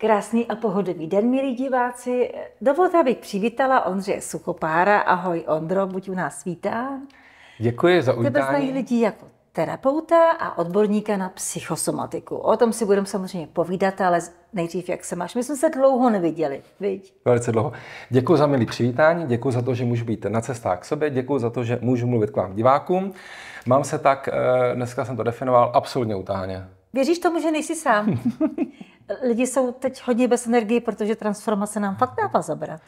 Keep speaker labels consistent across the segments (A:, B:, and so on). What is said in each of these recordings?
A: Krásný a pohodový den, milí diváci. Dovolte, abych přivítala Ondře Suchopára. Ahoj, Ondro, buď u nás vítán.
B: Děkuji za uvítání. Tebe znají
A: lidi jako terapeuta a odborníka na psychosomatiku. O tom si budeme samozřejmě povídat, ale nejdřív, jak se máš? My jsme se dlouho neviděli, viď?
B: Velice dlouho. Děkuji za milý přivítání, děkuji za to, že můžu být na cestách k sobě, děkuji za to, že můžu mluvit k vám divákům. Mám se tak, eh, dneska jsem to definoval, absolutně utáhně.
A: Věříš tomu, že nejsi sám? lidi jsou teď hodně bez energie, protože transformace nám fakt dává zabrat.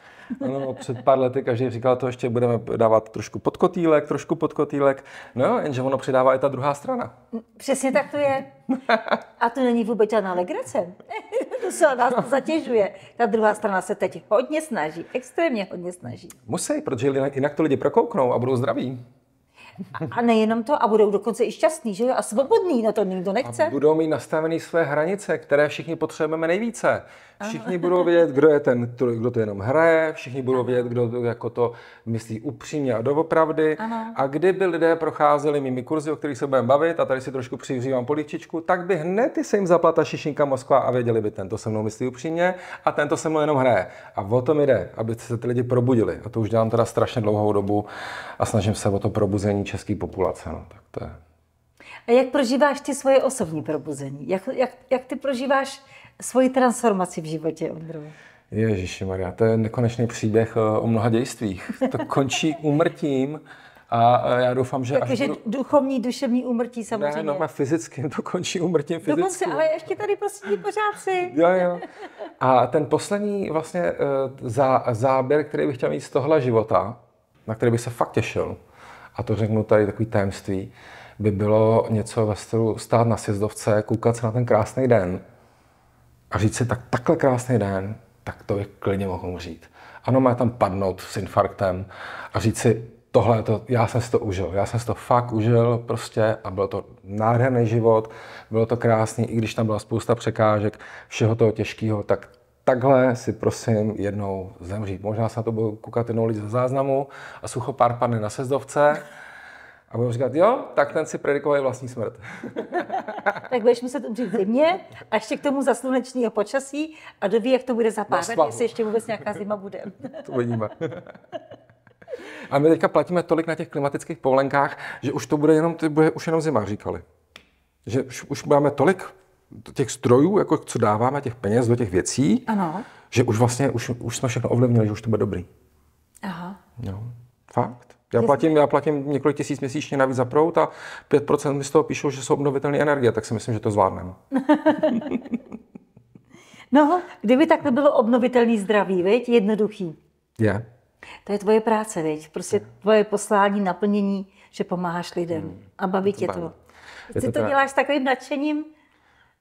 B: Ano, no, před pár lety každý říkal, to ještě budeme dávat trošku podkotýlek, trošku podkotýlek. No jo, jenže ono přidává i ta druhá strana.
A: Přesně tak to je. A to není vůbec žádná legrace. to se nás zatěžuje. Ta druhá strana se teď hodně snaží, extrémně hodně snaží.
B: Musí, protože jinak to lidi prokouknou a budou zdraví.
A: A nejenom to, a budou dokonce i šťastní, že jo? A svobodní, no to nikdo nechce. A
B: budou mít nastavené své hranice, které všichni potřebujeme nejvíce. Všichni budou vědět, kdo je ten, kdo to jenom hraje, všichni budou vědět, kdo to, jako to myslí upřímně a doopravdy. Ano. A kdyby lidé procházeli mými kurzy, o kterých se budeme bavit, a tady si trošku přivřívám poličičku, tak by hned se jim zaplata šišinka Moskva a věděli by, tento se mnou myslí upřímně a tento se mnou jenom hraje. A o tom jde, aby se ty lidi probudili. A to už dělám teda strašně dlouhou dobu a snažím se o to probuzení probuzení české populace. No, tak to je.
A: A jak prožíváš ty svoje osobní probuzení? Jak, jak, jak ty prožíváš svoji transformaci v životě, Ondro?
B: Ježíši Maria, to je nekonečný příběh eh, o mnoha dějstvích. To končí umrtím a já doufám, že... Takže budu...
A: duchovní, duševní umrtí samozřejmě. No, ne, no,
B: má fyzicky, to končí umrtím fyzicky. Dokonce, ale
A: ještě tady prostě pořád si. jo, jo.
B: A ten poslední vlastně eh, zá, záběr, který bych chtěl mít z tohle života, na který bych se fakt těšil, a to řeknu tady takový tajemství, by bylo něco ve stylu stát na sjezdovce, koukat se na ten krásný den a říct si, tak takhle krásný den, tak to je klidně mohl umřít. Ano, má tam padnout s infarktem a říct si, tohle, to, já jsem si to užil, já jsem si to fakt užil prostě a byl to nádherný život, bylo to krásný, i když tam byla spousta překážek, všeho toho těžkého, tak takhle si prosím jednou zemřít. Možná se na to budou koukat jednou lidi ze záznamu a sucho pár padne na sezdovce a budu říkat, jo, tak ten si predikoval vlastní smrt.
A: tak budeš muset umřít zimě a ještě k tomu za slunečního počasí a doví, jak to bude za pár let, jestli ještě vůbec nějaká zima bude. to uvidíme.
B: A my teďka platíme tolik na těch klimatických povolenkách, že už to bude jenom, to bude už jenom zima, říkali. Že už, už máme tolik těch strojů, jako co dáváme, těch peněz do těch věcí, ano. že už vlastně, už, už jsme všechno ovlivnili, že už to bude dobrý.
A: Aha. No,
B: fakt. Já platím, já platím několik tisíc měsíčně navíc za prout a 5% mi z toho píšou, že jsou obnovitelné energie, tak si myslím, že to zvládneme.
A: no, kdyby tak bylo obnovitelný zdraví, viď? Jednoduchý. Je. To je tvoje práce, viď? Prostě yeah. tvoje poslání, naplnění, že pomáháš lidem. Hmm. A baví tě to. Baví. to Ty to, to děláš s takovým nadšením,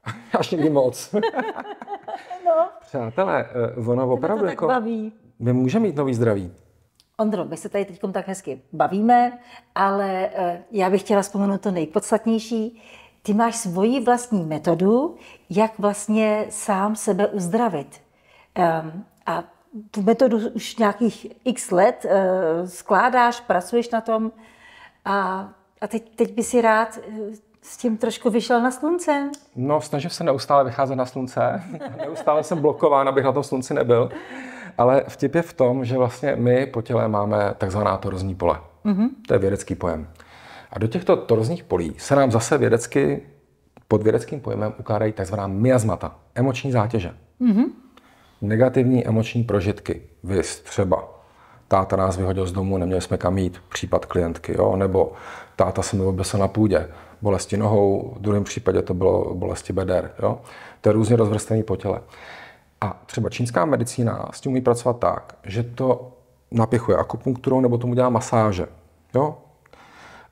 B: Až někdy moc. no. Přátelé, eh, ono opravdu jako... baví. My můžeme mít nový zdraví.
A: Ondro, my se tady teď tak hezky bavíme, ale eh, já bych chtěla vzpomenout to nejpodstatnější. Ty máš svoji vlastní metodu, jak vlastně sám sebe uzdravit. Um, a tu metodu už nějakých x let uh, skládáš, pracuješ na tom a, a teď, teď by si rád s tím trošku vyšel na slunce?
B: No, snažím se neustále vycházet na slunce. neustále jsem blokován, abych na tom slunci nebyl. Ale vtip je v tom, že vlastně my po těle máme takzvaná torzní pole. Mm-hmm. To je vědecký pojem. A do těchto torzních polí se nám zase vědecky, pod vědeckým pojmem ukládají takzvaná miasmata, emoční zátěže. Mm-hmm. Negativní emoční prožitky, Vy třeba táta nás vyhodil z domu, neměli jsme kam jít, případ klientky, jo? nebo táta se mi se na půdě, bolesti nohou, v druhém případě to bylo bolesti beder. Jo? To je různě rozvrstvený po těle. A třeba čínská medicína s tím umí pracovat tak, že to napěchuje akupunkturou nebo tomu dělá masáže. Jo?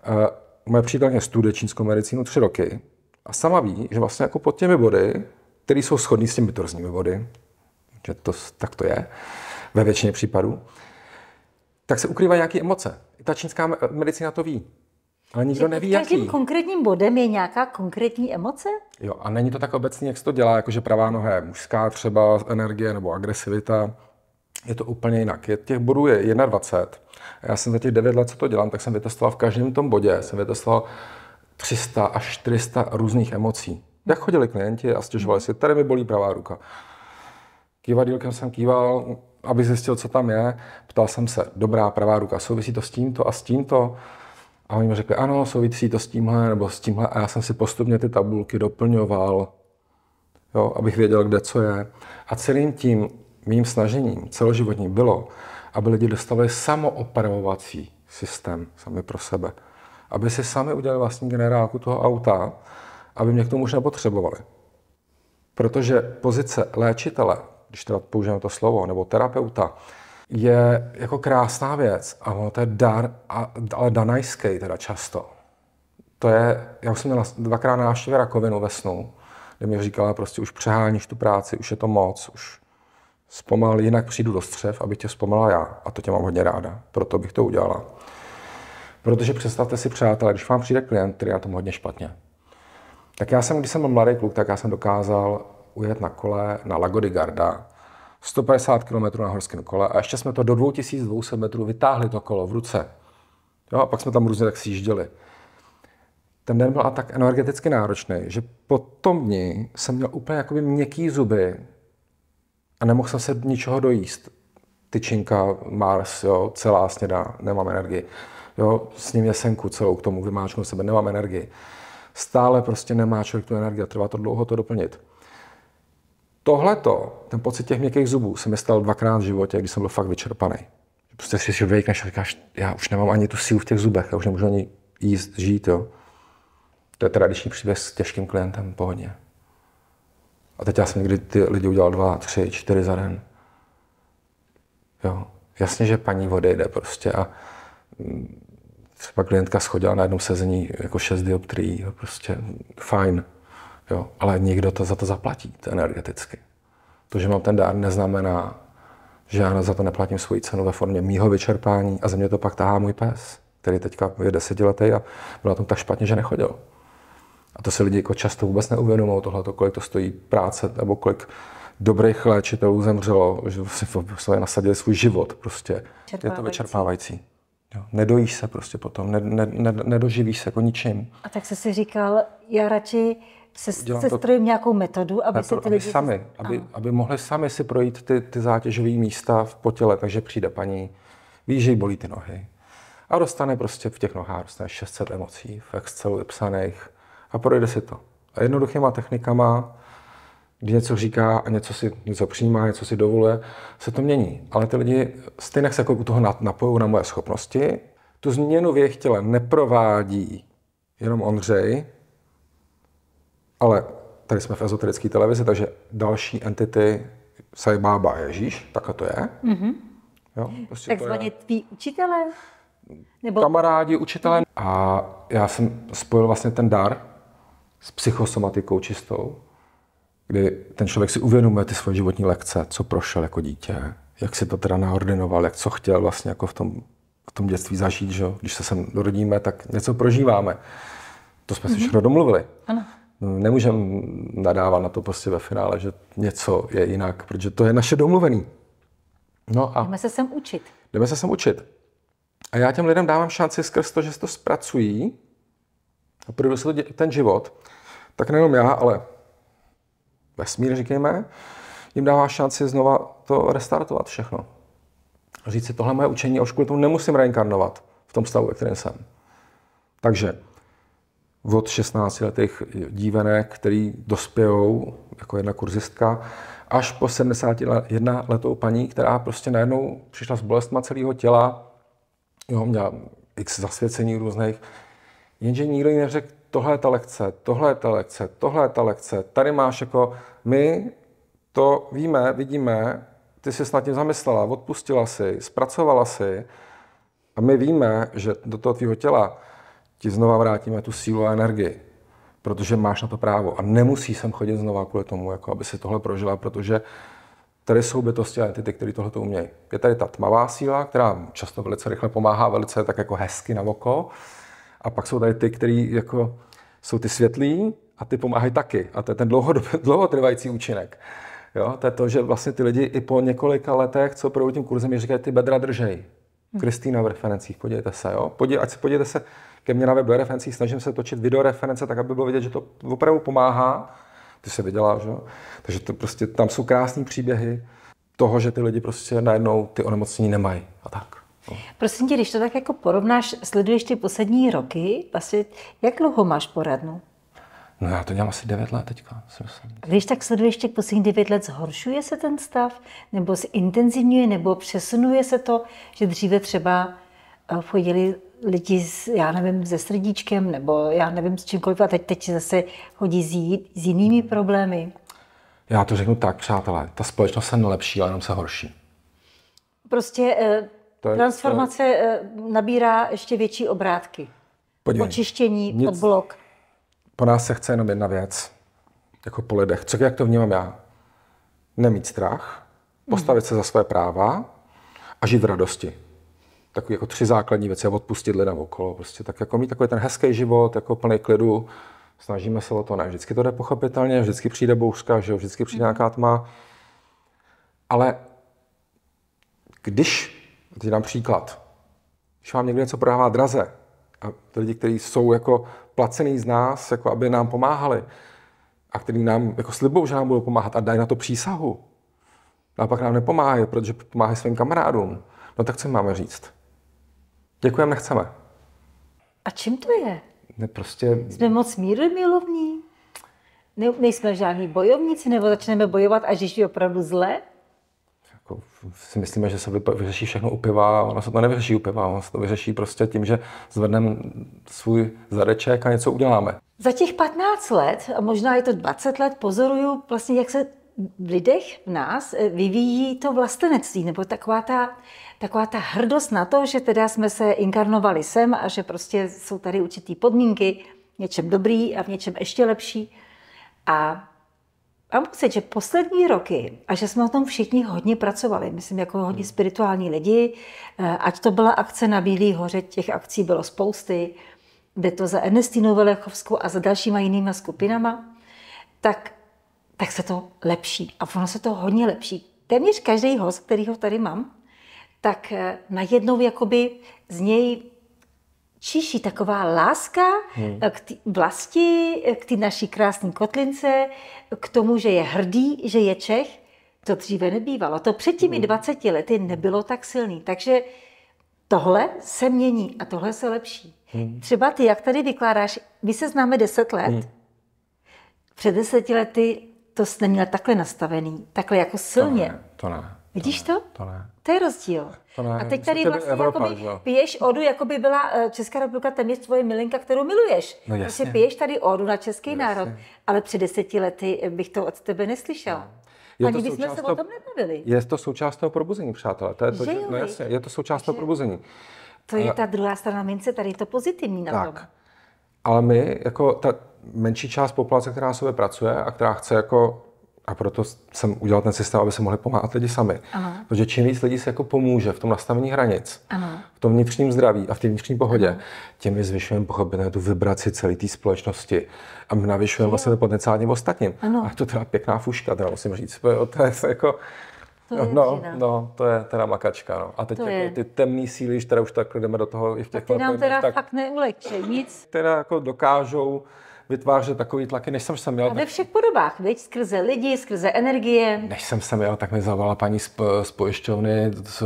B: E, moje přítelkyně studuje čínskou medicínu tři roky a sama ví, že vlastně jako pod těmi body, které jsou shodné s těmi torzními body, že to, tak to je ve většině případů, tak se ukrývají nějaké emoce. I ta čínská medicína to ví. Ale nikdo že neví, jaký.
A: konkrétním bodem je nějaká konkrétní emoce?
B: Jo, a není to tak obecně, jak se to dělá, jakože pravá noha je mužská třeba energie nebo agresivita. Je to úplně jinak. Je, těch bodů je 21. Já jsem za těch 9 let, co to dělám, tak jsem vytestoval v každém tom bodě, jsem vytestoval 300 až 400 různých emocí. Jak chodili klienti a stěžovali si, tady mi bolí pravá ruka. Kývadílkem jsem kýval, aby zjistil, co tam je. Ptal jsem se, dobrá pravá ruka, souvisí to s tímto a s tímto. A oni mi řekli, ano, souvisí to s tímhle nebo s tímhle. A já jsem si postupně ty tabulky doplňoval, jo, abych věděl, kde co je. A celým tím mým snažením celoživotním bylo, aby lidi dostali samoopravovací systém sami pro sebe. Aby si sami udělali vlastní generálku toho auta, aby mě k tomu už nepotřebovali. Protože pozice léčitele, když teda použijeme to slovo, nebo terapeuta, je jako krásná věc, ono to je dar, ale danajský teda často. To je, já už jsem měl dvakrát návštěvě rakovinu ve snu, kde mi říkala prostě už přeháníš tu práci, už je to moc, už zpomal, jinak přijdu do střev, aby tě zpomala já. A to tě mám hodně ráda, proto bych to udělala. Protože představte si, přátelé, když vám přijde klient, který je na tom hodně špatně, tak já jsem, když jsem byl mladý kluk, tak já jsem dokázal ujet na kole na Lagody Garda, 150 km na horském kole a ještě jsme to do 2200 metrů vytáhli to kolo v ruce. Jo, a pak jsme tam různě tak sjížděli. Ten den byl a tak energeticky náročný, že po tom dni jsem měl úplně jakoby měkký zuby a nemohl jsem se ničeho dojíst. Tyčinka, Mars, jo, celá sněda, nemám energii. Jo, s ním jesenku celou k tomu vymáčknu sebe, nemám energii. Stále prostě nemá člověk tu energii a trvá to dlouho to doplnit tohleto, ten pocit těch měkkých zubů, jsem mi stal dvakrát v životě, když jsem byl fakt vyčerpaný. Prostě si si vejkneš a říkáš, já už nemám ani tu sílu v těch zubech, já už nemůžu ani jíst, žít, jo. To je tradiční příběh s těžkým klientem, pohodně. A teď já jsem někdy ty lidi udělal dva, tři, čtyři za den. Jo. Jasně, že paní vody jde prostě a mm, třeba klientka schodila na jednom sezení jako šest dioptrií, jo, prostě fajn. Jo? Ale někdo to za to zaplatí to energeticky. To, že mám ten dár, neznamená, že já za to neplatím svoji cenu ve formě mýho vyčerpání a ze mě to pak tahá můj pes, který teďka je desetiletý a byl na tom tak špatně, že nechodil. A to si lidi jako často vůbec neuvědomují to kolik to stojí práce nebo kolik dobrých léčitelů zemřelo, že si prostě nasadili svůj život prostě. Je to vyčerpávající. Jo. Nedojíš se prostě potom, ne, ne, ne, nedoživíš se jako ničím.
A: A tak jsi si říkal, já radši se, se strojím nějakou metodu, aby metodu, se ty lidi... sami, aby,
B: aby mohli sami si projít ty, ty zátěžové místa v potěle, takže přijde paní, ví, že jí bolí ty nohy a dostane prostě v těch nohách dostane 600 emocí v Excelu vypsaných a projde si to. A jednoduchýma technikama, kdy něco říká a něco si něco přijímá, něco si dovoluje, se to mění. Ale ty lidi stejně se jako u toho napojou na moje schopnosti, tu změnu v jejich těle neprovádí jenom Ondřej, ale tady jsme v ezoterické televizi, takže další entity Sai Baba Ježíš, takhle to je. Mm-hmm. Jo, prostě Takzvaně
A: je... tví učitelé? Nebo... Kamarádi,
B: učitelé. Mhm. A já jsem spojil vlastně ten dar s psychosomatikou čistou, kdy ten člověk si uvědomuje ty svoje životní lekce, co prošel jako dítě, jak si to teda naordinoval, jak co chtěl vlastně jako v tom, v tom dětství zažít, že? když se sem dorodíme, tak něco prožíváme. To jsme mm-hmm. si mhm. všechno domluvili. Ano nemůžeme nadávat na to prostě ve finále, že něco je jinak, protože to je naše domluvený. No a jdeme
A: se sem učit.
B: Jdeme se sem učit. A já těm lidem dávám šanci skrz to, že se to zpracují a projdu se to, ten život, tak nejenom já, ale vesmír, říkejme, jim dává šanci znova to restartovat všechno. A říct si, tohle moje učení o škole, tomu nemusím reinkarnovat v tom stavu, ve kterém jsem. Takže od 16 letých dívenek, který dospějou, jako jedna kurzistka, až po 71 letou paní, která prostě najednou přišla s bolestma celého těla, jo, měla x zasvěcení různých, jenže nikdo jí neřekl, tohle je ta lekce, tohle je ta lekce, tohle je ta lekce, tady máš jako, my to víme, vidíme, ty si snad tím zamyslela, odpustila si, zpracovala si a my víme, že do toho tvého těla ti znova vrátíme tu sílu a energii, protože máš na to právo. A nemusí sem chodit znova kvůli tomu, jako aby si tohle prožila, protože tady jsou bytosti a entity, které tohle to umějí. Je tady ta tmavá síla, která často velice rychle pomáhá, velice tak jako hezky na oko. A pak jsou tady ty, které jako jsou ty světlí a ty pomáhají taky. A to je ten dlouhotrvající účinek. Jo, to je to, že vlastně ty lidi i po několika letech, co projdou tím kurzem, mi říkají, ty bedra držej. Hm. Kristýna v referencích, podívejte se, jo. Podívej, ať se podívejte se, ke mně na web referencí, snažím se točit video reference, tak, aby bylo vidět, že to opravdu pomáhá. Ty se viděla, že? Takže to prostě, tam jsou krásné příběhy toho, že ty lidi prostě najednou ty onemocnění nemají a tak.
A: No. Prosím tě, když to tak jako porovnáš, sleduješ ty poslední roky, vlastně jak dlouho máš poradnu?
B: No já to dělám asi 9 let teďka.
A: Když tak sleduješ těch posledních 9 let, zhoršuje se ten stav? Nebo se intenzivňuje, Nebo přesunuje se to, že dříve třeba chodili lidi, s, já nevím, se srdíčkem nebo já nevím s čímkoliv a teď, teď zase chodí s, jí, s jinými problémy.
B: Já to řeknu tak, přátelé, ta společnost se nelepší, ale jenom se horší. Prostě eh, je, transformace to...
A: Eh, nabírá ještě větší obrátky. Podívej, Očištění nic,
B: odblok. Po nás se chce jenom jedna věc, jako po lidech. Co jak to vnímám já? Nemít strach, postavit hmm. se za své práva a žít v radosti takové jako tři základní věci a odpustit lidem okolo. Prostě tak jako mít takový ten hezký život, jako plný klidu, snažíme se o to, ne vždycky to jde pochopitelně, vždycky přijde bouřka, že jo, vždycky přijde mhm. nějaká tma. Ale když, teď dám příklad, když vám někdo něco prodává draze, a ty lidi, kteří jsou jako placený z nás, jako aby nám pomáhali, a který nám jako slibou, že nám budou pomáhat a dají na to přísahu, a pak nám nepomáhají, protože pomáhají svým kamarádům, no tak co jim máme říct? Děkujeme, nechceme.
A: A čím to je?
B: Ne, prostě...
A: Jsme moc mírumilovní. milovní? Ne, nejsme žádní bojovníci, nebo začneme bojovat a je opravdu zle?
B: Jako si myslíme, že se vyřeší všechno u piva, ono se to nevyřeší u piva, ono se to vyřeší prostě tím, že zvedneme svůj zadeček a něco uděláme.
A: Za těch 15 let, a možná je to 20 let, pozoruju vlastně, jak se v lidech, v nás, eh, vyvíjí to vlastenectví, nebo taková ta taková ta hrdost na to, že teda jsme se inkarnovali sem a že prostě jsou tady určitý podmínky, v něčem dobrý a v něčem ještě lepší. A mám pocit, že poslední roky, a že jsme o tom všichni hodně pracovali, myslím jako hodně hmm. spirituální lidi, eh, ať to byla akce na Bílý hoře, těch akcí bylo spousty, jde to za Ernestinu Velechovskou a za dalšíma jinýma skupinama, tak, tak se to lepší. A ono se to hodně lepší. Téměř každý host, kterýho tady mám, tak eh, najednou jakoby z něj čiší taková láska hmm. Eh, k té vlasti, eh, k té naší krásné kotlince, k tomu, že je hrdý, že je Čech. To dříve nebývalo. To před těmi 20 hmm. lety nebylo tak silný. Takže tohle se mění a tohle se lepší. Hmm. Třeba ty, jak tady vykládáš, my se známe 10 let. Hmm. Před 10 lety to jsi neměl takhle nastavený, takhle jako silně. To ne, to ne. Vidíš to? Ne, to ne. To je rozdíl. To ne. A teď tady vlastně Evropa, jakoby že? piješ odu, jako by byla eh, Česká republika téměř tvoje milinka, kterou miluješ. No prostě jasně. Prostě piješ tady odu na český no jasně. národ, ale před deseti lety bych to od tebe neslyšel. No. Je Ani bychom se o tom nebavili. Je
B: to součást toho probuzení, přátelé. To je, to, že no jasně, je to součást že... toho probuzení. To je ta
A: druhá strana mince, tady je to pozitivní na tak. tom.
B: Ale my, jako ta menší část populace, která na sobě pracuje a která chce jako a proto jsem udělal ten systém, aby se mohli pomáhat lidi sami. Ano. Protože čím víc lidí se jako pomůže v tom nastavení hranic, ano. v tom vnitřním zdraví a v té vnitřní pohodě, tím my zvyšujeme pochopené tu vibraci celé té společnosti a my navyšujeme vlastně potenciál těm ostatním. Ano. A to teda pěkná fuška, teda musím říct. To je jako... To no, je no, vžina. no, to je teda makačka. No. A teď jako ty temné síly, když teda už tak jdeme do toho i v těch... A ty nám teda tak, fakt
A: neulečí nic. Teda
B: jako dokážou vytvářet takový tlaky, než jsem sem jel. A ve
A: všech podobách, veď skrze lidi, skrze energie.
B: Než jsem sem jel, tak mi zavolala paní z, z pojišťovny z,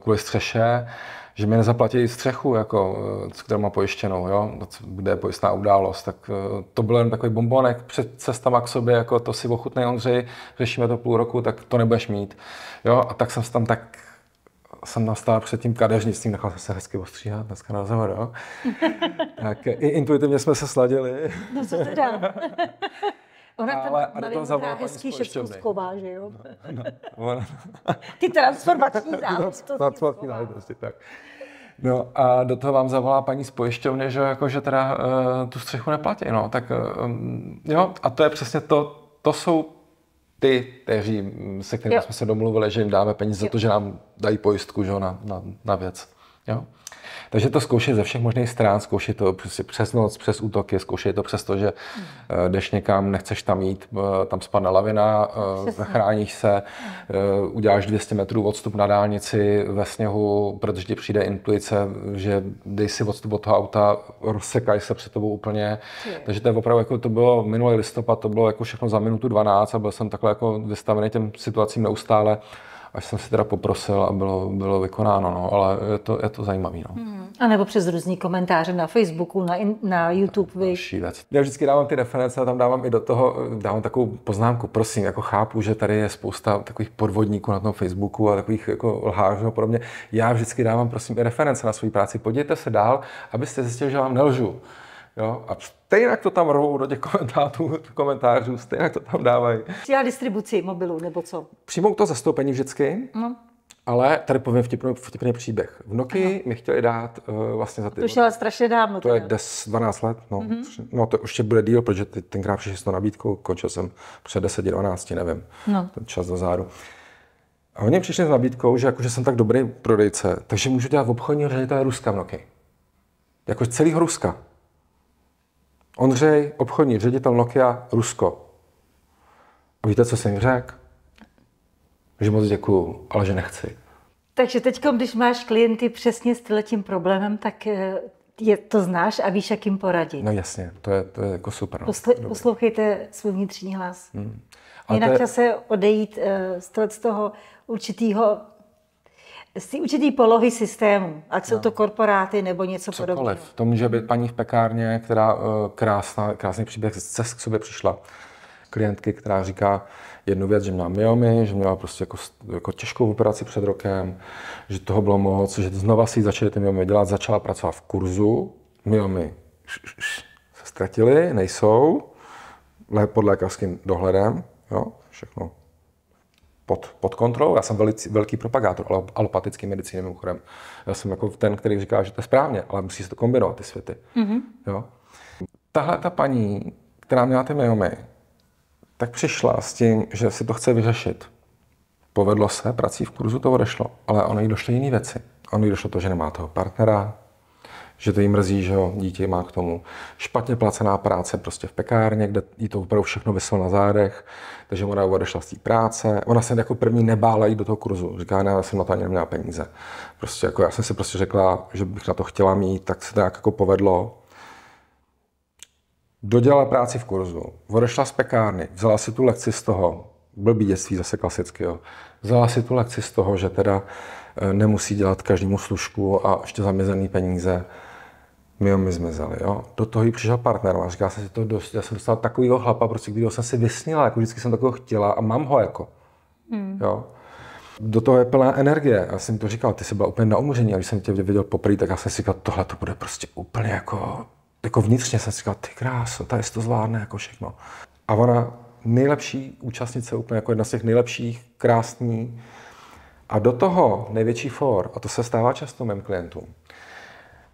B: kvůli střeše, že mi nezaplatí střechu, jako, eh, kterou má pojištěnou, jo? kde je pojistná událost. Tak eh, to byl jen takový bombonek před cestama k sobě, jako to si ochutnej Ondřej, řešíme to půl roku, tak to nebudeš mít. Jo? A tak jsem tam tak jsem nastal před tím kadeřnictvím, nechal jsem se hezky ostříhat, dneska na zemro. tak i intuitivně jsme se sladili. no co
A: teda? Ona tam ale to zavolá hezký všechno že jo? No, no, no. ona... Ty transformační záležitosti no, Transformační
B: záležitosti, tak. No a do toho vám zavolá paní z pojišťovny, že, jako, že teda uh, tu střechu neplatí, no. Tak um, jo, a to je přesně to, to jsou ty, kteří, mm, se kterými jsme se domluvili, že jim dáme peníze jo. za to, že nám dají pojistku že, na, na, na věc. Jo? Takže to zkoušet ze všech možných stran, zkoušet to přes noc, přes útoky, zkoušet to přes to, že hmm. eh, jdeš někam, nechceš tam jít, eh, tam spadne lavina, eh, zachráníš se, uděláš 200 metrů odstup na dálnici ve sněhu, protože ti přijde intuice, že dej si odstup od toho auta, rozsekají se před tobou úplně. Je. Takže to je opravdu, jako to bylo minulý listopad, to bylo jako všechno za minutu 12 a byl jsem takhle jako vystavený těm situacím neustále až jsem si teda poprosil a bylo, bylo vykonáno, no, ale je to, je to zajímavé. No.
A: Hmm. A nebo přes různý komentáře na Facebooku, na, in, na YouTube. Další
B: věc. Já vždycky dávám ty reference a tam dávám i do toho, dávám takovou poznámku, prosím, jako chápu, že tady je spousta takových podvodníků na tom Facebooku a takových jako lhářů a podobně. Já vždycky dávám, prosím, i reference na svoji práci. Podívejte se dál, abyste zjistili, že vám nelžu. Jo? A stejně to tam rovou do těch komentářů, komentářů stejně to tam dávají.
A: Přijela distribuci mobilu nebo co?
B: Přijmou to zastoupení vždycky, no. ale tady povím vtipný, vtipný příběh. V Noky mi chtěli dát uh, vlastně za ty... To už
A: je strašně dávno. To je
B: 10, 12 let, no. Mm-hmm. No to ještě bude díl, protože ty, tenkrát přišel s tou nabídkou, končil jsem před 10, 12, nevím. No. Ten čas do záru. A oni přišli s nabídkou, že jakože jsem tak dobrý prodejce, takže můžu dělat v obchodní ředitele Ruska v Noky. Jako celého Ruska. Ondřej, obchodní ředitel Nokia, Rusko. A víte, co jsem jim řekl? Že moc děkuju, ale že nechci.
A: Takže teď, když máš klienty přesně s tím problémem, tak eh, je, to znáš a víš, jak jim poradit. No
B: jasně, to je, to je jako super. No. Posl- Dobrý.
A: poslouchejte svůj vnitřní hlas. Hmm. Je na je... odejít eh, z toho určitého z té určitý polohy systému, ať jsou no. to korporáty nebo něco Cokoliv. podobného.
B: To může být paní v pekárně, která eh, krásná, krásný příběh z cest k sobě přišla. Klientky, která říká jednu věc, že měla myomy, že měla prostě jako, jako těžkou operaci před rokem, že toho bylo moc, že znova si začaly ty myomy dělat, začala pracovat v kurzu, myomy se ztratily, nejsou, podle lékařským dohledem, jo, všechno pod, pod kontrolou. Já jsem velic, velký propagátor alopatické medicíny, mimochodem. Já jsem jako ten, který říká, že to je správně, ale musí se to kombinovat, ty světy. Mm-hmm. Jo? Tahle ta paní, která měla ty myomy, tak přišla s tím, že si to chce vyřešit. Povedlo se, prací v kurzu to odešlo, ale ono jí došly jiné věci. Ono jí došlo to, že nemá toho partnera, že to jim mrzí, že ho dítě má k tomu. Špatně placená práce prostě v pekárně, kde jí to opravdu všechno vyslo na zádech, takže ona odešla z té práce. Ona se jako první nebála jít do toho kurzu. Říká, ne, já jsem na to ani neměla peníze. Prostě jako já jsem si prostě řekla, že bych na to chtěla mít, tak se to nějak jako povedlo. Dodělala práci v kurzu, odešla z pekárny, vzala si tu lekci z toho, blbý dětství zase klasicky, jo. Vzala si tu lekci z toho, že teda eh, nemusí dělat každému služku a ještě zamězený peníze my, jo, my zmizeli, jo. Do toho jí přišel partner a říká, já jsem, si to dost, já jsem dostal takovýho chlapa, prostě když jsem si vysnila, jako vždycky jsem takového chtěla a mám ho, jako. Hmm. Jo. Do toho je plná energie. Já jsem to říkal, ty jsi byla úplně na umoření a když jsem tě viděl poprvé, tak já jsem si říkal, tohle to bude prostě úplně jako, jako vnitřně jsem si říkal, ty kráso, je to zvládne jako všechno. A ona nejlepší účastnice, úplně jako jedna z těch nejlepších, krásný. A do toho největší for, a to se stává často mým klientům,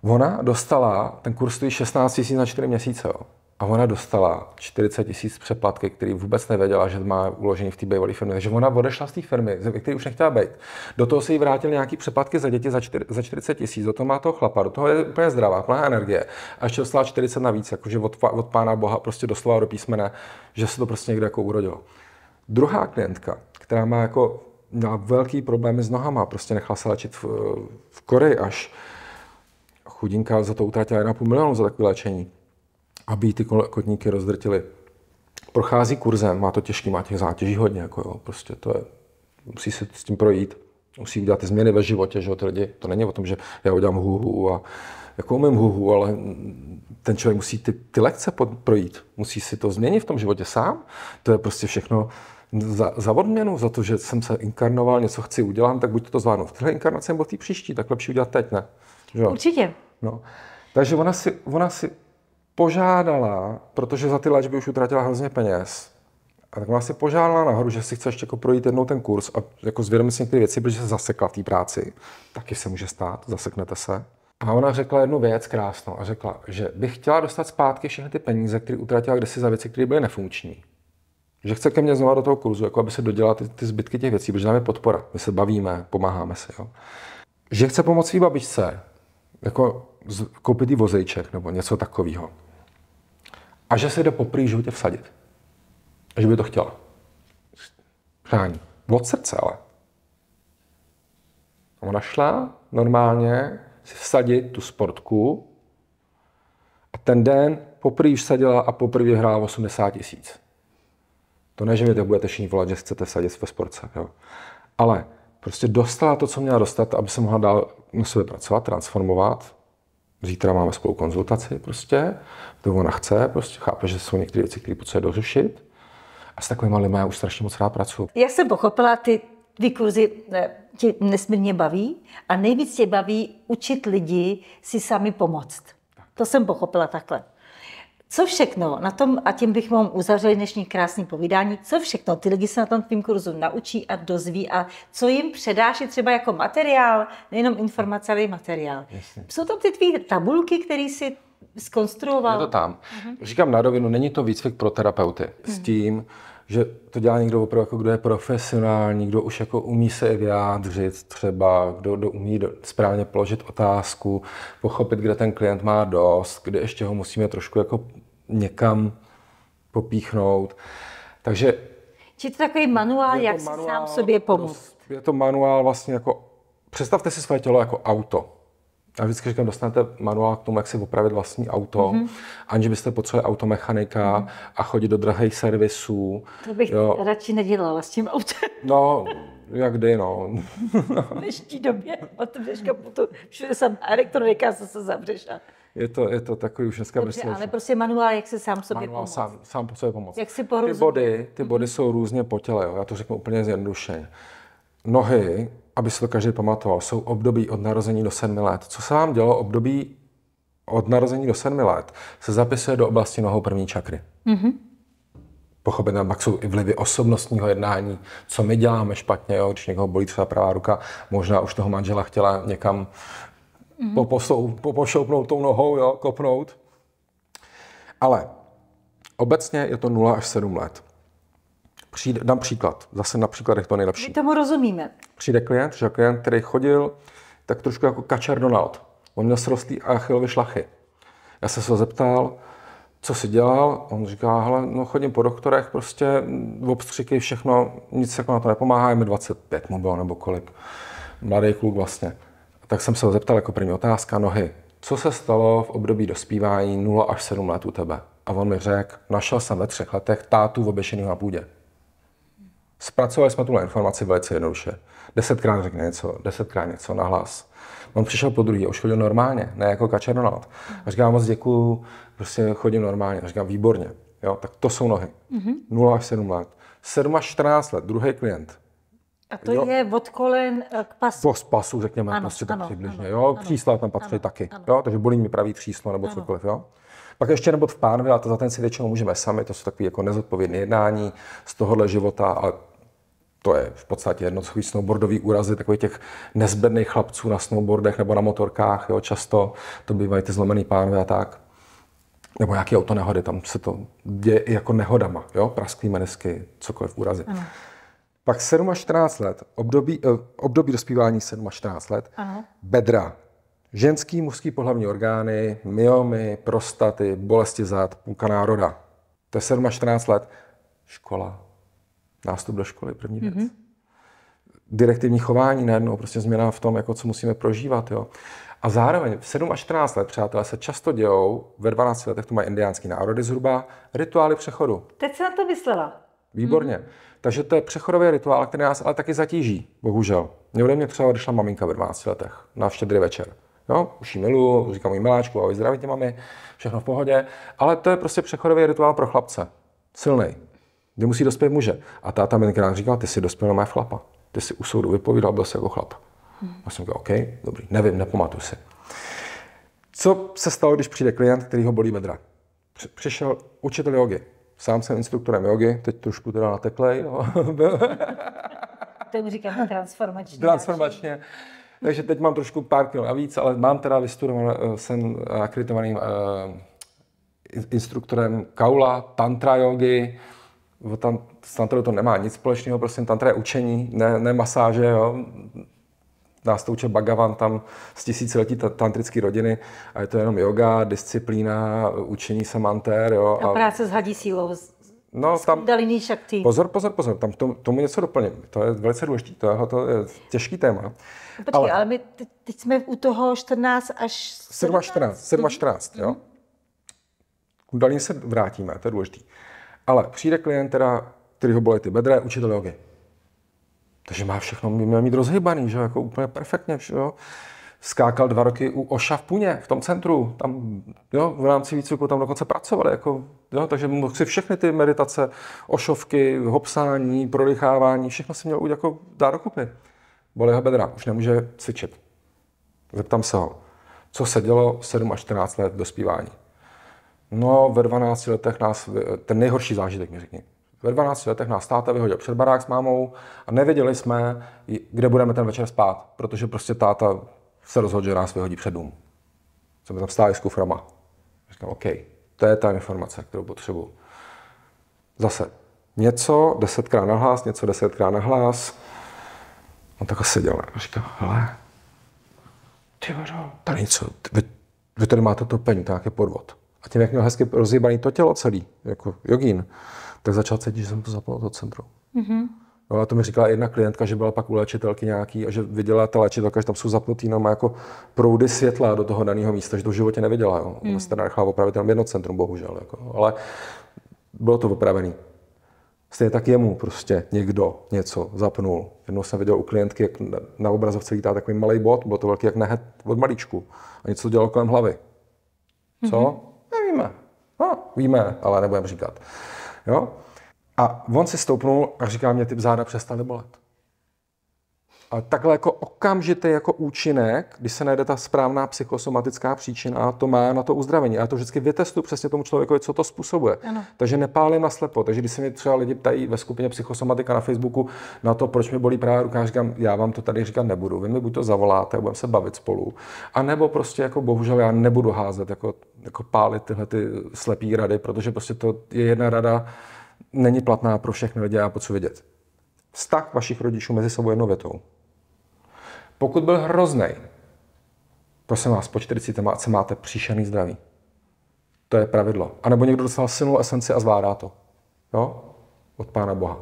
B: Ona dostala, ten kurz stojí 16 tisíc na 4 měsíce, jo. A ona dostala 40 tisíc přeplatky, který vůbec nevěděla, že má uložený v té bývalé firmě. Takže ona odešla z té firmy, ze které už nechtěla být. Do toho se jí vrátil nějaký přeplatky za děti za, za 40 tisíc, do toho má toho chlapa, do toho je úplně zdravá, plná energie. A ještě dostala 40 navíc, jakože od, od pána Boha, prostě doslova do písmene, že se to prostě někde jako urodilo. Druhá klientka, která má jako měla velký problémy s nohama, prostě nechala se léčit v, v Koreji až, chudinka za to utratila 1,5 milionu za takové léčení, aby ty kotníky rozdrtily. Prochází kurzem, má to těžký, má těch zátěží hodně, jako jo, prostě to je, musí se s tím projít, musí udělat ty změny ve životě, že jo, ty lidi, to není o tom, že já udělám huhu a jako umím huhu, ale ten člověk musí ty, ty lekce pod, projít, musí si to změnit v tom životě sám, to je prostě všechno, za, za odměnu, za to, že jsem se inkarnoval, něco chci udělám, tak buď to zvládnu v téhle inkarnaci nebo v té příští, tak lepší udělat teď, ne? Jo. Určitě. No. Takže ona si, ona si požádala, protože za ty léčby už utratila hrozně peněz, a tak ona si požádala nahoru, že si chce ještě jako projít jednou ten kurz a jako zvědomit si některé věci, protože se zasekla v té práci. Taky se může stát, zaseknete se. A ona řekla jednu věc krásnou a řekla, že by chtěla dostat zpátky všechny ty peníze, které utratila kdysi za věci, které byly nefunkční. Že chce ke mně znovu do toho kurzu, jako aby se dodělala ty, ty zbytky těch věcí, protože nám je podpora. My se bavíme, pomáháme si. Jo. Že chce pomoct své babičce, jako koupit jí vozejček nebo něco takového. A že se jde po první životě vsadit. A že by to chtěla. Přání. Od srdce ale. Ona šla normálně si vsadit tu sportku a ten den poprvé vsadila a poprvé hrála 80 tisíc. To ne, že mi to budete všichni volat, že chcete vsadit ve sportce. Jo. Ale prostě dostala to, co měla dostat, aby se mohla dál na sebe pracovat, transformovat. Zítra máme spolu konzultaci prostě, to ona chce, prostě chápe, že jsou některé věci, které potřebuje dořešit. A s takovými lidmi já už strašně moc rád pracuji.
A: Já jsem pochopila, ty ty kurzy eh, tě nesmírně baví a nejvíc tě baví učit lidi si sami pomoct. To jsem pochopila takhle. Co všechno na tom, a tím bych vám uzavřeli dnešní krásné povídání, co všechno ty lidi se na tom tvým kurzu naučí a dozví a co jim předáš je třeba jako materiál, nejenom informace, ale i materiál. Jasně. Jsou tam ty tvý tabulky, které si skonstruoval? Je to
B: tam. Uh-huh. Říkám na rovinu, není to výcvik pro terapeuty. uh-huh. S mhm. tím, že to dělá někdo opravdu, jako kdo je profesionální, kdo už jako umí se vyjádřit třeba, kdo, kdo umí do, správně položit otázku, pochopit, kde ten klient má dost, kde ještě ho musíme trošku jako někam popíchnout. Takže...
A: Či to takový manuál, to jak manuál, si sám sobě pomoct.
B: Je to manuál vlastně jako... Představte si své tělo jako auto. A vždycky říkám, dostanete manuál k tomu, jak si opravit vlastní auto, mm-hmm. aniž byste potřebovali automechanika mm-hmm. a chodit do drahých servisů.
A: To bych jo. radši nedělala s tím autem.
B: No, jak kdy, no.
A: V dnešní době, a to dneška potom všude jsem elektronika se zavřeš a
B: je to, je to takový už dneska Dobře, ale
A: prostě manuál, jak se sám sobě manuál pomoct.
B: Sám, sám po sobě pomoct. Jak si porozum... Ty body, ty mhm. body mm-hmm. jsou různě po těle, jo. já to řeknu úplně zjednodušeně. Nohy, aby se to každý pamatoval, jsou období od narození do sedmi let. Co se vám dělo období od narození do sedmi let, se zapisuje do oblasti nohou první čakry. Mm-hmm pochopitelně pak jsou i vlivy osobnostního jednání, co my děláme špatně, jo? když někoho bolí třeba pravá ruka, možná už toho manžela chtěla někam mm-hmm. po pošoupnout tou nohou, jo, kopnout. Ale obecně je to 0 až 7 let. Přijde, dám příklad, zase na příkladech to nejlepší. My tomu rozumíme. Přijde klient, že klient, který chodil tak trošku jako kačer Donald. On měl srostlý achilovy šlachy. Já se se ho zeptal, co si dělal? On říká, hele, no chodím po doktorech, prostě v obstřiky, všechno, nic jako na to nepomáhá, je mi 25 mu bylo nebo kolik. Mladý kluk vlastně tak jsem se ho zeptal jako první otázka nohy. Co se stalo v období dospívání 0 až 7 let u tebe? A on mi řekl, našel jsem ve třech letech tátu v oběšený na půdě. Zpracovali jsme tuhle informaci velice jednoduše. Desetkrát řekne něco, desetkrát něco na hlas. On přišel po druhý už chodil normálně, ne jako kačernat. A říká, moc děkuju, prostě chodím normálně. A říkám, výborně. Jo, tak to jsou nohy. Mm-hmm. 0 až 7 let. 7 až 14 let, druhý klient.
A: A to jo? je od kolen eh, k
B: pasu. Po pasu, řekněme, ano, prostě tak přibližně. Ano, jo? Ano, Přísla tam patří ano, taky. Ano. Jo? Takže bolí mi pravý příslo nebo ano. cokoliv. Jo? Pak ještě nebo v pánvi, a to za ten si většinou můžeme sami, to jsou takové jako nezodpovědné jednání z tohohle života, a to je v podstatě jedno, co snowboardový úrazy, takový těch nezbedných chlapců na snowboardech nebo na motorkách, jo, často to bývají ty zlomený pánve a tak. Nebo nějaké nehody, tam se to děje i jako nehodama, jo, prasklý menisky, cokoliv úrazy. Ano. Pak 7 až 14 let, období, eh, období dospívání 7 až 14 let, Aha. bedra, ženský, mužský pohlavní orgány, myomy, prostaty, bolesti zad, půlka národa. To je 7 až 14 let. Škola, nástup do školy, první věc. Mm-hmm. Direktivní chování najednou, prostě změna v tom, jako co musíme prožívat. Jo. A zároveň v 7 až 14 let, přátelé, se často dějou, ve 12 letech to mají indiánský národy zhruba, rituály přechodu.
A: Teď se na to vyslela.
B: Výborně. Mm-hmm. Takže to je přechodový rituál, který nás ale taky zatíží, bohužel. Mě mě třeba odešla maminka ve 12 letech na štědrý večer. No, už jí milu, říkám jí miláčku, ahoj, zdraví tě mami, všechno v pohodě. Ale to je prostě přechodový rituál pro chlapce. Silný. Kdy musí dospět muže. A táta mi nám říkal, ty jsi dospěl na chlapa. Ty jsi u soudu vypovídal, byl jsi jako chlap. Hmm. Já jsem říkal, OK, dobrý, nevím, nepamatuju si. Co se stalo, když přijde klient, který ho bolí bedra? Přišel učitel jogi, Sám jsem instruktorem jogy, teď trošku teda nateklej. Jo. No.
A: Tomu říkám transformačně. Transformačně.
B: Takže teď mám trošku pár kilo víc, ale mám teda vystudovan, eh, jsem akreditovaným eh, instruktorem kaula, tantra jogy, tam, s tantrou to nemá nic společného, prostě tantra je učení, ne, ne masáže, jo nástouče Bhagavan tam z tisíciletí tantrické rodiny a je to jenom yoga, disciplína, učení se mantér. Jo, a, a práce
A: s hadí sílou. No, tam, Pozor,
B: pozor, pozor, tam tomu, tomu něco doplním. To je velice důležité, to je, to je těžký téma. No,
A: počkej, ale, ale my teď, teď jsme u toho 14 až
B: 17. 14, 7 až 14, mm-hmm. jo. Kundalini se vrátíme, to je důležité. Ale přijde klient, teda, který ho bolí ty bedra, učitel jogi. Takže má všechno, měl mít rozhybaný, že jako úplně perfektně, že jo. Skákal dva roky u Oša v Puně, v tom centru, tam, jo, v rámci výcviku tam dokonce pracoval, jako, jo, takže mohl si všechny ty meditace, ošovky, hopsání, prodychávání, všechno si měl jako dát dokupy. Bolí ho bedra, už nemůže cvičit. Zeptám se ho, co se dělo 7 až 14 let dospívání. No, ve 12 letech nás, ten nejhorší zážitek mi řekni. Ve 12 letech nás táta vyhodil před barák s mámou a nevěděli jsme, kde budeme ten večer spát, protože prostě táta se rozhodl, že nás vyhodí před dům. Jsme tam stáli s kuframa. Říkám, OK, to je ta informace, kterou potřebuji. Zase, něco desetkrát na hlas, něco desetkrát na hlas. On tak asi a říkal, hele, ty vařo, tady něco, vy, vy tady máte peň, to je nějaký podvod. A tím, jak měl hezky rozjíbaný to tělo celý, jako jogín, tak začal cítit, že jsem to zapnul to centrum. Mm-hmm. No a to mi říkala jedna klientka, že byla pak u léčitelky nějaký a že viděla ta léčitelka, že tam jsou zapnutý má jako proudy světla do toho daného místa, že to v životě neviděla. Jo. Mm. Ona mhm. se teda nechala opravit jenom jedno centrum, bohužel. Jako. Ale bylo to opravený. Stejně tak jemu prostě někdo něco zapnul. Jednou jsem viděl u klientky, jak na obrazovce lítá takový malý bod, bylo to velký jak nehet od malíčku. A něco dělalo kolem hlavy. Co? Mm-hmm. Nevíme. No, víme, ale nebudeme říkat. Jo? A on si stoupnul a říká mě, ty záda přestaly bolet a takhle jako okamžitý jako účinek, když se najde ta správná psychosomatická příčina, to má na to uzdravení. A to vždycky vytestuju přesně tomu člověku, co to způsobuje. Ano. Takže nepálím na slepo. Takže když se mi třeba lidi ptají ve skupině psychosomatika na Facebooku na to, proč mi bolí právě ruka, říkám, já vám to tady říkat nebudu. Vy mi buď to zavoláte, budeme se bavit spolu. A nebo prostě jako bohužel já nebudu házet, jako, jako pálit tyhle ty slepý rady, protože prostě to je jedna rada, není platná pro všechny lidi a potřebuji vědět. Vztah vašich rodičů mezi sebou jednou větou. Pokud byl hrozný, prosím vás, po 40 se máte příšerný zdraví. To je pravidlo. A nebo někdo dostal silnou esenci a zvládá to. Jo? Od Pána Boha.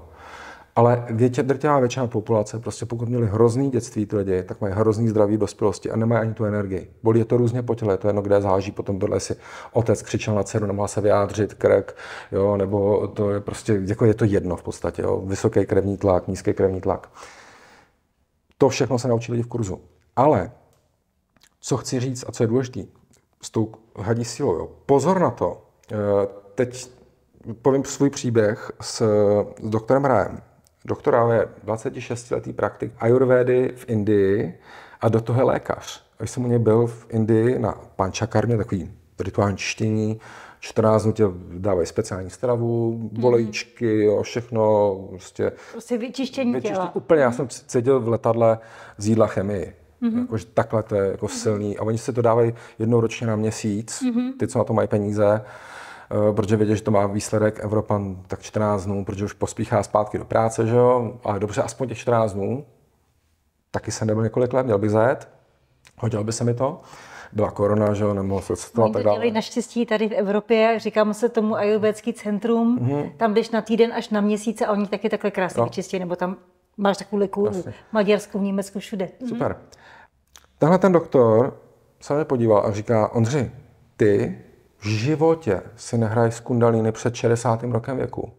B: Ale větě, drtivá většina populace, prostě pokud měli hrozný dětství ty lidi, tak mají hrozný zdraví v dospělosti a nemají ani tu energii. Bolí je to různě po těle, je to jedno, kde záží potom tohle, si otec křičel na dceru, nemohla se vyjádřit, krek, jo, nebo to je prostě, jako je to jedno v podstatě, jo, vysoký krevní tlak, nízký krevní tlak. To všechno se naučí lidi v kurzu. Ale co chci říct a co je důležité s tou hadí silou, jo. pozor na to, eh, teď povím svůj příběh s, s doktorem Rajem. Doktor Rajem je 26-letý praktik ayurvédy v Indii a do toho je lékař. Když jsem u něj byl v Indii na pančakarně, takový rituální čtení, 14 dnů tě dávají speciální stravu, mhm. volejčky, jo, všechno. Prostě,
A: prostě vyčištění, vyčištění těla.
B: Úplně, já jsem seděl v letadle z jídla chemii. Mm-hmm. Jakože takhle to je jako mhm. silný. A oni se to dávají jednou ročně na měsíc, mm-hmm. ty, co na to mají peníze, eh, protože vědí, že to má výsledek Evropan tak 14 dnů, protože už pospíchá zpátky do práce, že jo? Ale dobře, aspoň těch 14 dnů. Taky jsem nebyl několik let, měl bych zajet, hodil by se mi to byla korona, že jo, nemohlo se to tak dále.
A: naštěstí tady v Evropě, říkám se tomu ayurvédský centrum, mm-hmm. tam běž na týden až na měsíc a oni taky takhle krásně no. vyčistí, nebo tam máš takovou lekuru, Maďarsku, v Německu, všude. Mhm. Super.
B: Mm-hmm. Tahle ten doktor se mě podíval a říká, Ondřej, ty v životě si nehraj s kundalíny před 60. rokem věku.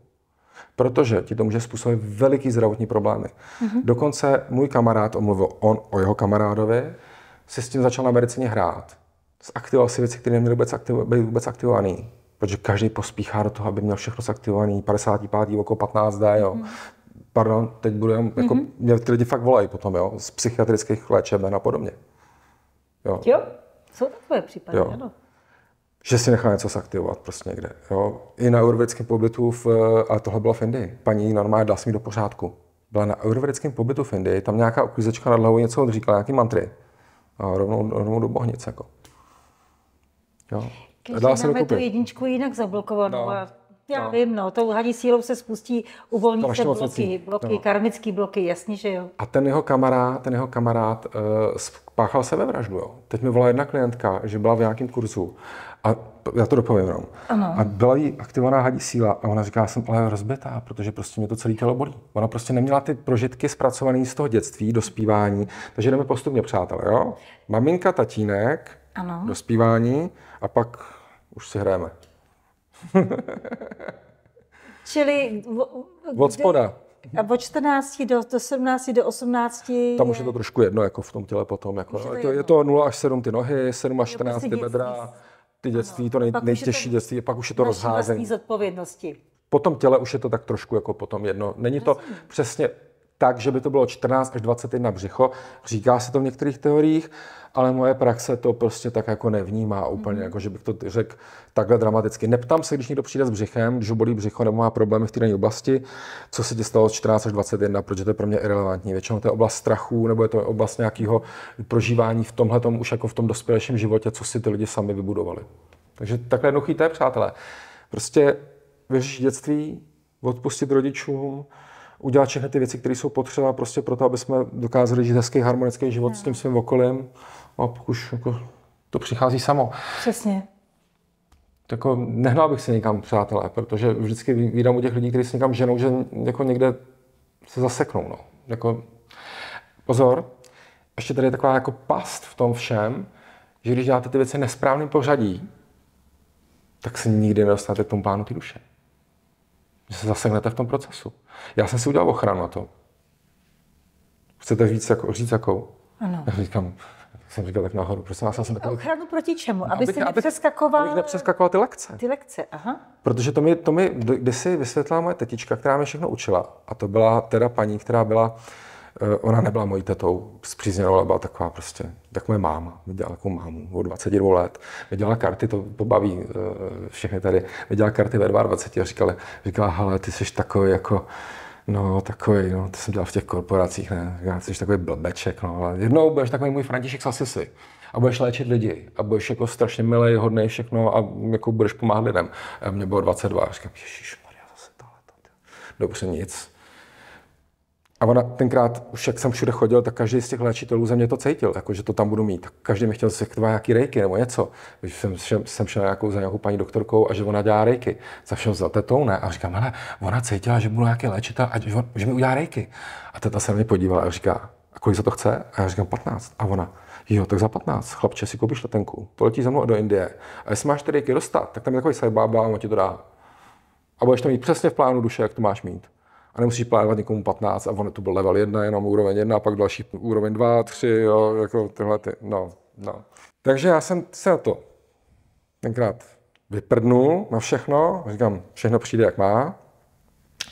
B: Protože ti to může způsobit veliký zdravotní problémy. Mm-hmm. Dokonce můj kamarád omluvil on o jeho kamarádovi, si s tím začal na medicině hrát. Zaktivoval si věci, které neměly vůbec, aktivo- byly vůbec aktivované. Protože každý pospíchá do toho, aby měl všechno zaktivované. 55. oko 15 jo. Mm. Pardon, teď budu jen, jako, mm-hmm. mě ty lidi fakt volají potom, jo, z psychiatrických léčeben a podobně. Jo. jo,
A: jsou takové případy, jo. ano
B: že si nechá něco zaktivovat prostě někde. Jo? I na eurovědeckém pobytu, v, ale tohle bylo v Indii. Paní normálně dala si mi do pořádku. Byla na eurovědeckém pobytu v Indii, tam nějaká uklízečka nad hlavou něco odříkala, nějaký mantry a rovnou, rovnou do Bohnic. Jako. Jo. Když Dá se tu
A: jedničku jinak zablokovanou. No. Já no. vím, no, to uhadí sílou se spustí, uvolní to se bloky, věcí. bloky no. karmický bloky, jasně, že jo.
B: A ten jeho kamarád, ten jeho kamarád uh, spáchal sebevraždu, jo. Teď mi volala jedna klientka, že byla v nějakém kurzu a já to dopovím jenom. Ano. A byla jí aktivovaná hadí síla a ona říká, jsem ale rozbitá, protože prostě mě to celé tělo bolí. Ona prostě neměla ty prožitky zpracované z toho dětství, dospívání. Takže jdeme postupně, přátelé, jo? Maminka, tatínek, ano. dospívání a pak už si hrajeme.
A: Čili... Od spoda. A od 14 do, do 17, do 18. Tam už je
B: to trošku jedno, jako v tom těle potom. Jako, je, to, je to 0 až 7 ty nohy, 7 až 14 prostě ty bedra. Dětství ty dětství, ano, to nej, nejtěžší to dětství, a pak už je to rozházení.
A: zodpovědnosti.
B: Potom těle už je to tak trošku jako potom jedno. Není to Rozumím. přesně tak, že by to bylo 14 až 21 břicho. Říká se to v některých teoriích, ale moje praxe to prostě tak jako nevnímá úplně, mm. jako že bych to řekl takhle dramaticky. Neptám se, když někdo přijde s břichem, když ho bolí břicho nebo má problémy v té dané oblasti, co se ti stalo 14 až 21, protože to je pro mě irrelevantní. Většinou to je oblast strachu nebo je to oblast nějakého prožívání v tomhle už jako v tom dospělejším životě, co si ty lidi sami vybudovali. Takže takhle jednoduchý to je, přátelé. Prostě vyřešit dětství, odpustit rodičům, udělat všechny ty věci, které jsou potřeba prostě proto, aby jsme dokázali žít hezký harmonický život hmm. s tím no. svým okolím a pokud jako, to přichází samo. Přesně. Tak jako nehnal bych se nikam, přátelé, protože vždycky vídám u těch lidí, kteří se někam ženou, že jako někde se zaseknou. No. Jako, pozor, ještě tady je taková jako past v tom všem, že když děláte ty věci nesprávným pořadí, tak se nikdy nedostanete k tomu pánu ty duše že se zaseknete v tom procesu. Já jsem si udělal ochranu na to. Chcete říct, jako, říct jakou? Ano. Já říkám, jsem říkal tak nahoru. Prostě já jsem takový... Ochranu
A: proti čemu? Aby, abych, si nepřeskakoval... Abych nepřeskakoval ty lekce. Ty lekce, aha.
B: Protože to mi, to mi kdysi vysvětlila moje tetička, která mi všechno učila. A to byla teda paní, která byla Eh, ona nebyla mojí tetou, ale byla taková prostě, tak moje máma, Viděla jako mámu o 22 let, Viděla karty, to pobaví eh, všechny tady, Viděla karty ve 22 a říkala, říkala, hele, ty jsi takový jako, No, takový, no, to jsem dělal v těch korporacích, ne, já jsi takový blbeček, no, ale jednou budeš takový můj František Sasisi a budeš léčit lidi a budeš jako strašně milý, hodný všechno a jako budeš pomáhat lidem. A mě bylo 22 a říkám, ježišmarja, zase tohle, dobře, nic a ona tenkrát, už jak jsem všude chodil, tak každý z těch léčitelů ze mě to cítil, jako, že to tam budu mít. Každý mi chtěl sektovat nějaký rejky nebo něco. Když jsem, jsem, jsem šel nějakou za nějakou paní doktorkou a že ona dělá rejky. všem za tetou, ne? A říkám, ale ona cítila, že budu nějaký léčitel a že, že mi udělá rejky. A teta se na mě podívala a říká, a kolik za to chce? A já říkám 15. A ona, jo, tak za 15, chlapče, si koupíš letenku, letí za mnou do Indie. A jestli máš ty rejky dostat, tak tam je takový sajbába a on ti to dá. A budeš to mít přesně v plánu duše, jak to máš mít a nemusíš plávat někomu 15 a on to byl level 1, jenom úroveň 1, a pak další úroveň 2, 3, jo, jako tyhle ty, no, no. Takže já jsem se to tenkrát vyprdnul na všechno, říkám, všechno přijde jak má.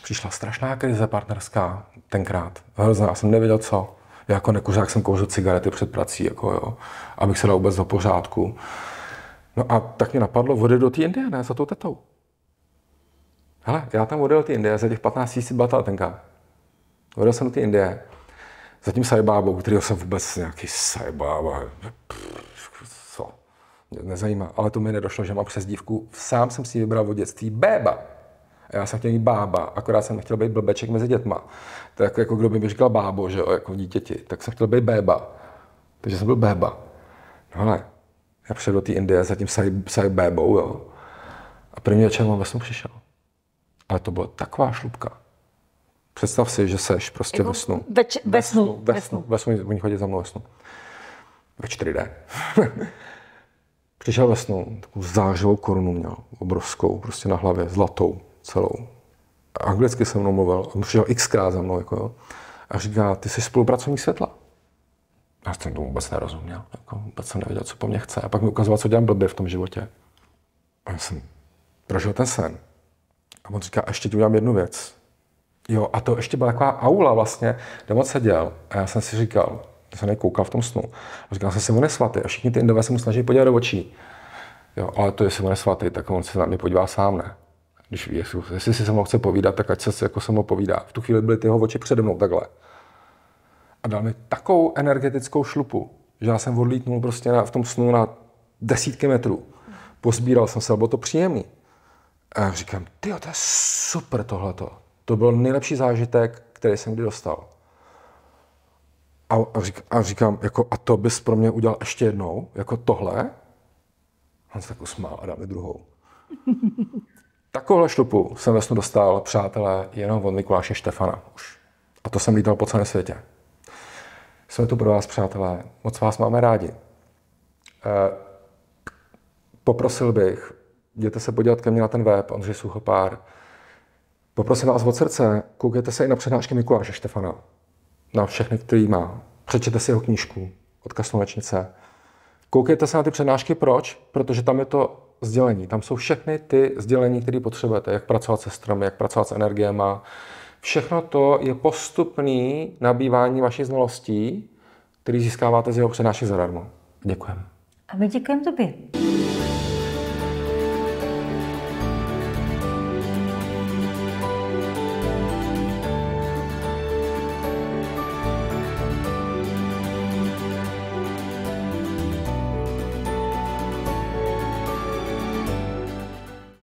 B: Přišla strašná krize partnerská tenkrát, hrozná, jsem nevěděl co. Já jako nekuřák jsem kouřil cigarety před prací, jako jo, abych se dal vůbec do pořádku. No a tak mě napadlo vody do té Indie, ne, za tou tetou. Hele, já tam odjel ty Indie, za těch 15 000 byla ta letenka. Odjel jsem do ty Indie. Za tím sajbábou, kterého jsem vůbec nějaký sajbába. Co? Mě nezajímá. Ale to mi nedošlo, že mám dívku. Sám jsem si ji vybral od dětství Béba. Já jsem chtěl mít bába, akorát jsem chtěl být blbeček mezi dětma. Tak jako kdo by mi říkal bábo, že jo, jako dítěti, tak jsem chtěl být béba. Takže jsem byl béba. No ale, já přišel do té Indie za tím saj, saj bébou, jo. A první večer mám vlastně přišel. Ale to byla taková šlubka. Představ si, že seš prostě jako ve snu.
A: Ve, č- ve, snu. Ve snu.
B: Ve snu. Oni chodí za mnou ve snu. Ve 4D. Přišel ve snu, takovou zářivou korunu měl, obrovskou, prostě na hlavě, zlatou, celou. A anglicky se mnou mluvil, on přišel xkrát za mnou, jako jo. A říká, ty jsi spolupracovník světla. Já jsem tomu vůbec nerozuměl, jako vůbec jsem nevěděl, co po mně chce. A pak mi ukazoval, co dělám blbě v tom životě. A já jsem prožil ten sen. A on říká, ještě ti udělám jednu věc. Jo, a to ještě byla taková aula vlastně, kde on seděl. A já jsem si říkal, já jsem nekoukal v tom snu. A říkal jsem si, on je svatý. A všichni ty indové se mu snaží podívat do očí. Jo, ale to, jestli on je svatý, tak on se na mě podívá sám, ne? Když ví, jestli, jestli si se mnou chce povídat, tak ať se jako se mnou povídá. V tu chvíli byly ty jeho oči přede mnou takhle. A dal mi takovou energetickou šlupu, že já jsem odlítnul prostě na, v tom snu na desítky metrů. Pozbíral jsem se, bylo to příjemný. A říkám, ty to je super tohleto. To byl nejlepší zážitek, který jsem kdy dostal. A, a, řík, a říkám, jako, a to bys pro mě udělal ještě jednou, jako tohle? On se tak usmál a dá mi druhou. Takovou šlupu jsem ve snu dostal, přátelé, jenom od Mikuláše Štefana už. A to jsem lítal po celém světě. Jsme tu pro vás, přátelé. Moc vás máme rádi. Eh, poprosil bych jděte se podívat ke mně na ten web, Ondřej Suchopár. Poprosím vás od srdce, koukejte se i na přednášky Mikuláše Štefana. Na všechny, který má. Přečtěte si jeho knížku, od slunečnice. Koukejte se na ty přednášky, proč? Protože tam je to sdělení. Tam jsou všechny ty sdělení, které potřebujete. Jak pracovat se stromy, jak pracovat s energiema. Všechno to je postupný nabývání vašich znalostí, který získáváte z jeho přednášek zadarmo.
A: Děkujeme. A my děkujeme tobě.